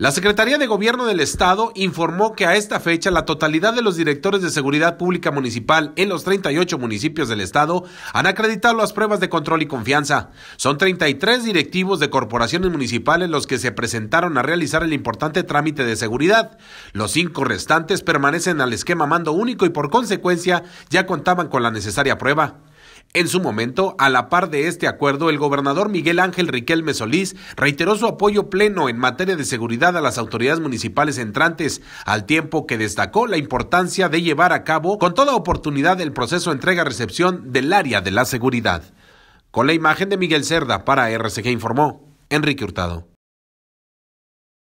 La Secretaría de Gobierno del Estado informó que a esta fecha la totalidad de los directores de seguridad pública municipal en los 38 municipios del Estado han acreditado las pruebas de control y confianza. Son 33 directivos de corporaciones municipales los que se presentaron a realizar el importante trámite de seguridad. Los cinco restantes permanecen al esquema mando único y por consecuencia ya contaban con la necesaria prueba. En su momento, a la par de este acuerdo, el gobernador Miguel Ángel Riquelme Solís reiteró su apoyo pleno en materia de seguridad a las autoridades municipales entrantes, al tiempo que destacó la importancia de llevar a cabo con toda oportunidad el proceso entrega-recepción del área de la seguridad. Con la imagen de Miguel Cerda para RCG informó Enrique Hurtado.